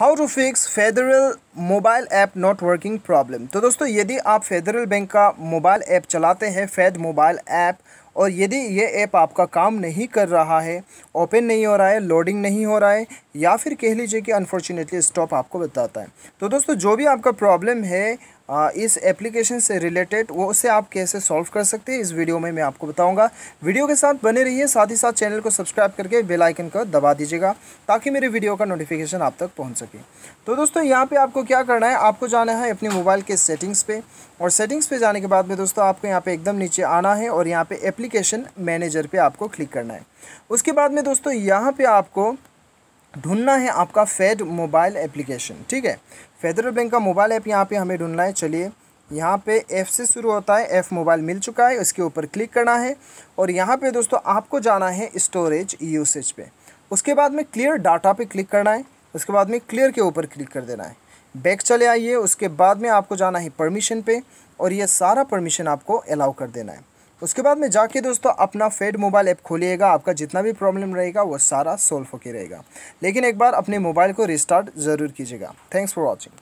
how to fix federal mobile app not working problem तो दोस्तों यदि आप फेडरल बैंक का मोबाइल ऐप चलाते हैं फेड मोबाइल ऐप और यदि ये ऐप आपका काम नहीं कर रहा है ओपन नहीं हो रहा है लोडिंग नहीं हो रहा है या फिर कह लीजिए कि अनफॉर्चुनेटली स्टॉप आपको बताता है तो दोस्तों जो भी आपका प्रॉब्लम है इस एप्लीकेशन से रिलेटेड वो उसे आप कैसे सॉल्व कर सकते हैं इस वीडियो में मैं आपको बताऊंगा वीडियो के साथ बने रहिए साथ ही साथ चैनल को सब्सक्राइब करके बेल आइकन का दबा दीजिएगा ताकि मेरे वीडियो का नोटिफिकेशन आप तक पहुंच सके तो दोस्तों यहाँ पे आपको क्या करना है आपको जाना है अपने मोबाइल के सेटिंग्स पर और सेटिंग्स पर जाने के बाद में दोस्तों आपको यहाँ पर एकदम नीचे आना है और यहाँ पर एप्लीकेशन मैनेजर पर आपको क्लिक करना है उसके बाद में दोस्तों यहाँ पर आपको ढूंढना है आपका फेड मोबाइल एप्लीकेशन ठीक है फेडरल बैंक का मोबाइल ऐप यहाँ पे हमें ढूंढना है चलिए यहाँ पे एफ़ से शुरू होता है एफ़ मोबाइल मिल चुका है उसके ऊपर क्लिक करना है और यहाँ पे दोस्तों आपको जाना है स्टोरेज यूसेज पे उसके बाद में क्लियर डाटा पे क्लिक करना है उसके बाद में क्लियर के ऊपर क्लिक कर देना है बैक चले आइए उसके बाद में आपको जाना है परमिशन पर और यह सारा परमिशन आपको अलाउ कर देना है उसके बाद में जाके दोस्तों अपना फेड मोबाइल ऐप खोलिएगा आपका जितना भी प्रॉब्लम रहेगा वो सारा सोल्व होके रहेगा लेकिन एक बार अपने मोबाइल को रिस्टार्ट ज़रूर कीजिएगा थैंक्स फॉर वॉचिंग